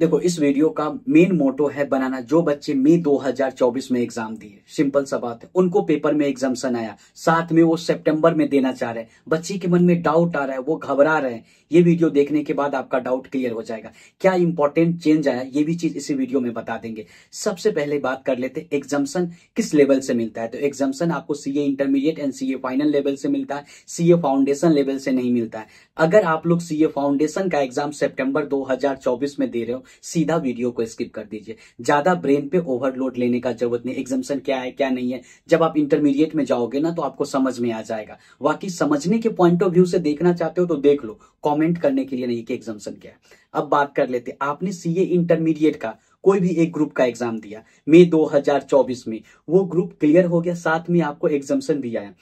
देखो इस वीडियो का मेन मोटो है बनाना जो बच्चे मई 2024 में एग्जाम दिए सिंपल सा बात है उनको पेपर में एग्जामशन आया साथ में वो सितंबर में देना चाह रहे हैं बच्चे के मन में डाउट आ रहा है वो घबरा रहे हैं ये वीडियो देखने के बाद आपका डाउट क्लियर हो जाएगा क्या इंपॉर्टेंट चेंज आया ये भी चीज इसी वीडियो में बता देंगे सबसे पहले बात कर लेते एग्जामशन किस लेवल से मिलता है तो एग्जामशन आपको CA intermediate and CA final level से मिलता है सीए फाउंडेशन लेवल से नहीं मिलता है अगर आप लोग सीए फाउंडेशन का एग्जाम सेप्टेम्बर दो में दे रहे हो सीधा वीडियो को स्किप कर दीजिए ज्यादा ब्रेन पे ओवरलोड लेने का जरूरत नहीं एग्जामेशन क्या है क्या नहीं है जब आप इंटरमीडिएट में जाओगे ना तो आपको समझ में आ जाएगा बाकी समझने के पॉइंट ऑफ व्यू से देखना चाहते हो तो देख लो कॉमेंट करने के लिए नहीं कि एग्जामेशन क्या है अब बात कर लेते आपने सी इंटरमीडिएट का कोई भी एक ग्रुप का एग्जाम दिया मई 2024 में वो ग्रुप क्लियर हो गया साथ में आपको एग्जामेशन भी आया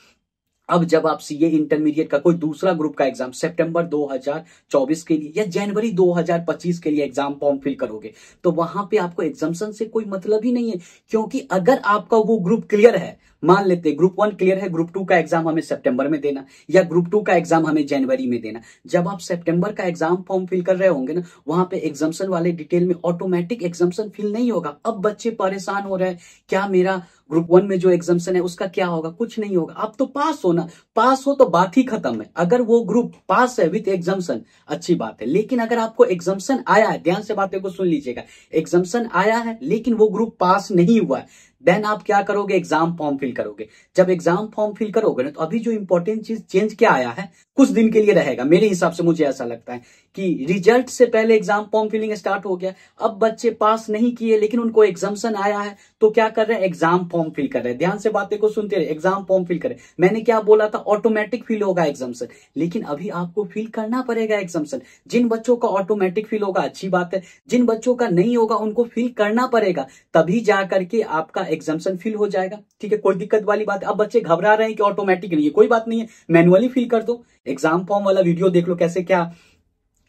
अब जब आप सीए इंटरमीडिएट का कोई दूसरा ग्रुप का एग्जाम सितंबर 2024 के लिए या जनवरी 2025 के लिए एग्जाम फॉर्म फिल करोगे तो वहां पे आपको एग्जामेशन से कोई मतलब ही नहीं है क्योंकि अगर आपका वो ग्रुप क्लियर है मान लेते हैं ग्रुप वन क्लियर है ग्रुप टू का एग्जाम हमें सितंबर में देना या ग्रुप टू का एग्जाम हमें जनवरी में देना जब आप सितंबर का एग्जाम फॉर्म फिल कर रहे होंगे ना वहां पे एग्जामेशन वाले डिटेल में ऑटोमेटिक एग्जामेशन फिल नहीं होगा अब बच्चे परेशान हो रहे हैं क्या मेरा ग्रुप वन में जो एग्जामेशन है उसका क्या होगा कुछ नहीं होगा आप तो पास हो ना पास हो तो बात ही खत्म है अगर वो ग्रुप पास है विथ एग्जामेशन अच्छी बात है लेकिन अगर आपको एग्जामेशन आया है ध्यान से बातें को सुन लीजिएगा एग्जामेशन आया है लेकिन वो ग्रुप पास नहीं हुआ है देन आप क्या करोगे एग्जाम फॉर्म फिल करोगे जब एग्जाम फॉर्म फिल करोगे ना तो अभी जो इंपॉर्टेंट चीज चेंज क्या आया है कुछ दिन के लिए रहेगा मेरे हिसाब से मुझे ऐसा लगता है कि रिजल्ट से पहले एग्जाम फॉर्म फिलिंग स्टार्ट हो गया अब बच्चे पास नहीं किए लेकिन उनको एग्जाम्सन आया है तो क्या कर रहे हैं एग्जाम फॉर्म फिल कर रहे हैं ध्यान से बातें को सुनते रहे एग्जाम फॉर्म फिल करें मैंने क्या बोला था ऑटोमेटिक फिल होगा एग्जाम्सन लेकिन अभी आपको फिल करना पड़ेगा एग्जामेशन जिन बच्चों का ऑटोमेटिक फिल होगा अच्छी बात है जिन बच्चों का नहीं होगा उनको फिल करना पड़ेगा तभी जा करके आपका एग्जामशन फिल हो जाएगा ठीक है कोई दिक्कत वाली बात अब बच्चे घबरा रहे हैं कि ऑटोमेटिक नहीं है कोई बात नहीं है मैनुअली फिल कर दो एग्जाम फॉर्म वाला वीडियो देख लो कैसे क्या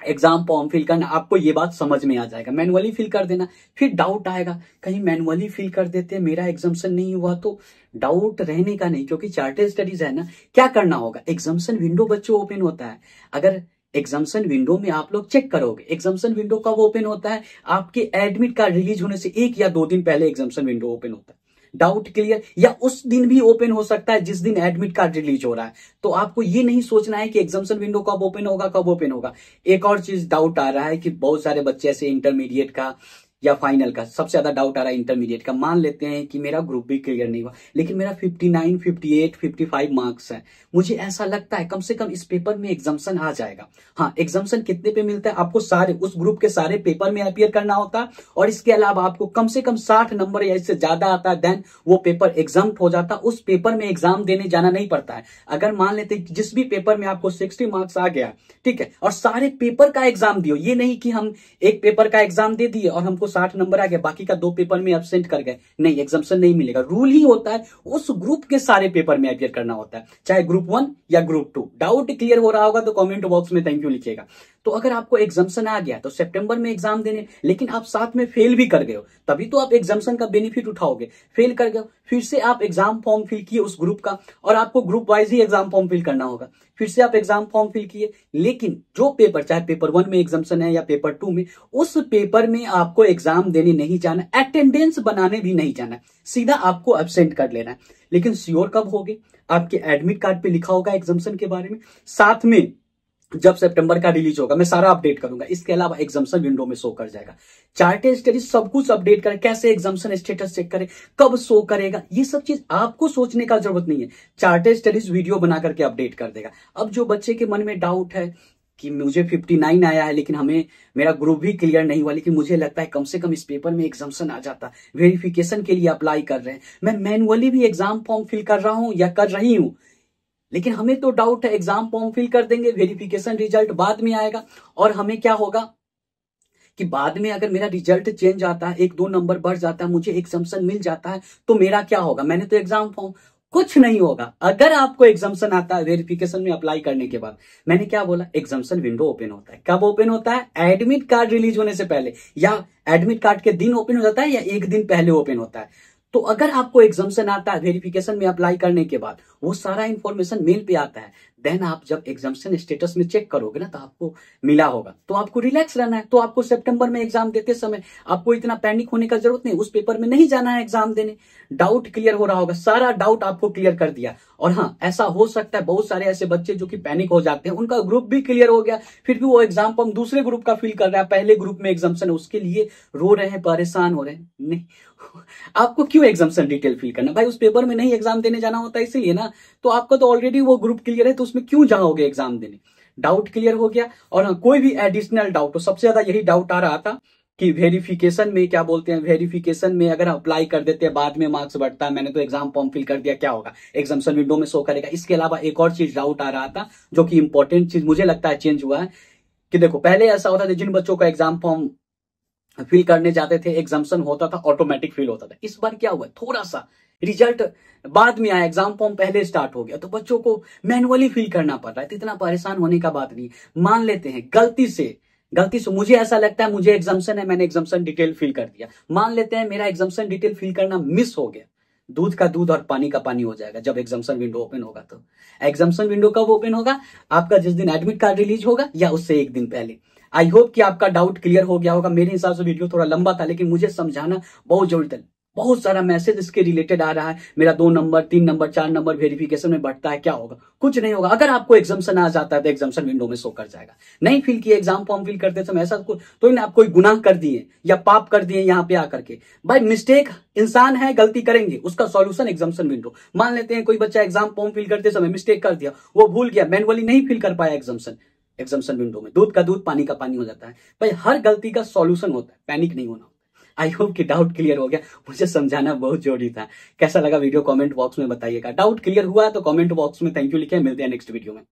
एग्जाम फॉर्म फिल करना आपको ये बात समझ में आ जाएगा मैनुअली फिल कर देना फिर डाउट आएगा कहीं मैनुअली फिल कर देते मेरा एग्जामेशन नहीं हुआ तो डाउट रहने का नहीं क्योंकि चार्टेड स्टडीज है ना क्या करना होगा एग्जामेशन विंडो बच्चों ओपन होता है अगर एग्जामेशन विंडो में आप लोग चेक करोगे एग्जामेशन विंडो कब ओपन होता है आपके एडमिट कार्ड रिलीज होने से एक या दो दिन पहले एग्जाम्सन विंडो ओपन होता है डाउट क्लियर या उस दिन भी ओपन हो सकता है जिस दिन एडमिट कार्ड रिलीज हो रहा है तो आपको ये नहीं सोचना है कि एग्जामेशन विंडो कब ओपन होगा कब ओपन होगा एक और चीज डाउट आ रहा है कि बहुत सारे बच्चे ऐसे इंटरमीडिएट का या फाइनल का सबसे ज्यादा डाउट आ रहा है इंटरमीडिएट का मान लेते हैं कि मेरा ग्रुप भी क्लियर नहीं हुआ लेकिन मेरा 59, 58, 55 मार्क्स है मुझे ऐसा लगता है कम से कम इस पेपर में एग्जाम्सन आ जाएगा हाँ एग्जाम्सन कितने पे मिलता है आपको सारे उस ग्रुप के सारे पेपर में अपियर करना होता है और इसके अलावा आपको कम से कम साठ नंबर या इससे ज्यादा आता है देन वो पेपर एग्जाम हो जाता उस पेपर में एग्जाम देने जाना नहीं पड़ता है अगर मान लेते हैं जिस भी पेपर में आपको सिक्सटी मार्क्स आ गया ठीक है और सारे पेपर का एग्जाम दियो ये नहीं कि हम एक पेपर का एग्जाम दे दिए और हमको साठ नंबर आ गया बाकी का दो पेपर में एबसेंट कर गए नहीं एग्जामेशन नहीं मिलेगा रूल ही होता है उस ग्रुप के सारे पेपर में अपियर करना होता है चाहे ग्रुप वन या ग्रुप टू डाउट क्लियर हो रहा होगा तो कॉमेंट बॉक्स में थैंक यू लिखेगा तो अगर आपको एग्जाम्सन आ गया तो सितंबर में एग्जाम देने लेकिन आप साथ में फेल भी कर गए हो तभी तो आप एग्जाम्सन का बेनिफिट उठाओगे फेल कर गए फिर से आप एग्जाम फॉर्म फिल किए उस ग्रुप का और आपको ग्रुप वाइज ही एग्जाम फॉर्म फिल करना होगा फिर से आप एग्जाम फॉर्म फिल किए लेकिन जो पेपर चाहे पेपर वन में एग्जाम्सन है या पेपर टू में उस पेपर में आपको एग्जाम देने नहीं जाना अटेंडेंस बनाने भी नहीं जाना सीधा आपको एबसेंट कर लेना है लेकिन श्योर कब होगे आपके एडमिट कार्ड पे लिखा होगा एग्जाम्सन के बारे में साथ में जब सितंबर का रिलीज होगा मैं सारा अपडेट करूंगा इसके अलावा एग्जाम्सन विंडो में शो कर जाएगा चार्टेड स्टडी सब कुछ अपडेट करें कैसे एग्जाम्सन स्टेटस चेक करें कब शो करेगा ये सब चीज आपको सोचने का जरूरत नहीं है चार्टेड स्टडीज वीडियो बना करके अपडेट कर देगा अब जो बच्चे के मन में डाउट है कि मुझे 59 आया है लेकिन हमें मेरा ग्रुप भी क्लियर नहीं हुआ लेकिन मुझे लगता है कम से कम इस पेपर में एग्जाम्सन आ जाता वेरिफिकेशन के लिए अप्लाई कर रहे हैं मैं मैनुअली भी एग्जाम फॉर्म फिल कर रहा हूं या कर रही हूं लेकिन हमें तो डाउट है एग्जाम फॉर्म फिल कर देंगे वेरिफिकेशन रिजल्ट बाद में आएगा और हमें क्या होगा कि बाद में अगर मेरा रिजल्ट चेंज आता है एक दो नंबर बढ़ जाता है मुझे एग्जाम्सन मिल जाता है तो मेरा क्या होगा मैंने तो एग्जाम फॉर्म कुछ नहीं होगा अगर आपको एग्जाम्सन आता है वेरिफिकेशन में अप्लाई करने के बाद मैंने क्या बोला एग्जाम्सन विंडो ओपन होता है कब ओपन होता है एडमिट कार्ड रिलीज होने से पहले या एडमिट कार्ड के दिन ओपन हो जाता है या एक दिन पहले ओपन होता है तो अगर आपको एग्जाम्सन आता है वेरिफिकेशन में अप्लाई करने के बाद वो सारा इन्फॉर्मेशन मेल पे आता है देन आप जब एग्जामेशन स्टेटस में चेक करोगे ना तो आपको मिला होगा तो आपको रिलैक्स रहना है तो आपको सेप्टेम्बर में एग्जाम देते समय आपको इतना पैनिक होने का जरूरत नहीं उस पेपर में नहीं जाना है एग्जाम देने डाउट क्लियर हो रहा होगा सारा डाउट आपको क्लियर कर दिया और हाँ ऐसा हो सकता है बहुत सारे ऐसे बच्चे जो कि पैनिक हो जाते हैं उनका ग्रुप भी क्लियर हो गया फिर भी वो एग्जाम हम दूसरे ग्रुप का फिल कर रहे हैं पहले ग्रुप में एग्जामेशन उसके लिए रो रहे हैं परेशान हो रहे हैं नहीं आपको क्यों एग्जामेशन डिटेल फिल करना भाई उस पेपर में नहीं एग्जाम देने जाना होता है इसीलिए ना ना तो आपका तो ऑलरेडी वो ग्रुप क्लियर है तो उसमें क्यों जाओगे एग्जाम देने डाउट क्लियर हो गया और हाँ कोई भी एडिशनल डाउट हो सबसे ज्यादा यही डाउट आ रहा था कि वेरिफिकेशन में क्या बोलते हैं वेरिफिकेशन में अगर अप्लाई कर देते हैं बाद में मार्क्स बढ़ता है मैंने तो एग्जाम फॉर्म फिल कर दिया क्या होगा एग्जामेशन विंडो में शो करेगा इसके अलावा एक और चीज डाउट आ रहा था जो कि इंपॉर्टेंट चीज मुझे लगता है चेंज हुआ है कि देखो पहले ऐसा होता था जिन बच्चों का एग्जाम फॉर्म फिल करने जाते थे एग्जामेशन होता था ऑटोमेटिक फिल होता था इस बार क्या हुआ थोड़ा सा रिजल्ट बाद में आया एग्जाम फॉर्म पहले स्टार्ट हो गया तो बच्चों को मैनुअली फिल करना पड़ रहा है तो इतना परेशान होने का बात नहीं मान लेते हैं गलती से गलती से मुझे ऐसा लगता है मुझे एग्जाम्सन है मैंने एग्जाम्सन डिटेल फिल कर दिया मान लेते हैं मेरा एग्जाम्सन डिटेल फिल करना मिस हो गया दूध का दूध और पानी का पानी हो जाएगा जब एग्जाम्सन विंडो ओपन होगा तो एग्जामशन विंडो कब ओपन होगा आपका जिस दिन एडमिट कार्ड रिलीज होगा या उससे एक दिन पहले आई होप कि आपका डाउट क्लियर हो गया होगा मेरे हिसाब से वीडियो थोड़ा लंबा था लेकिन मुझे समझाना बहुत जरूरी था बहुत सारा मैसेज इसके रिलेटेड आ रहा है मेरा दो नंबर तीन नंबर चार नंबर वेरिफिकेशन में बढ़ता है क्या होगा कुछ नहीं होगा अगर आपको एग्जामेशन आ जाता है तो एग्जामेशन विंडो में शो कर जाएगा नहीं फिल किया एग्जाम फॉर्म फिल करते समय ऐसा तो इन्हें आप कोई गुनाह कर दिए या पाप कर दिए यहाँ पे आकर के बाई मिस्टेक इंसान है गलती करेंगे उसका सोल्यूशन एग्जामेशन विंडो मान लेते हैं कोई बच्चा एग्जाम फॉर्म फिल करते समय मिस्टेक कर दिया वो भूल गया मैनुअली नहीं फिल कर पाया एग्जामेशन एग्जामेशन विंडो में दूध का दूध पानी का पानी हो जाता है भाई हर गलती का सोल्यूशन होता है पैनिक नहीं होना आई होप कि डाउट क्लियर हो गया मुझे समझाना बहुत जरूरी था कैसा लगा वीडियो कमेंट बॉक्स में बताइएगा डाउट क्लियर हुआ तो कमेंट बॉक्स में थैंक यू लिखे मिलते हैं नेक्स्ट वीडियो में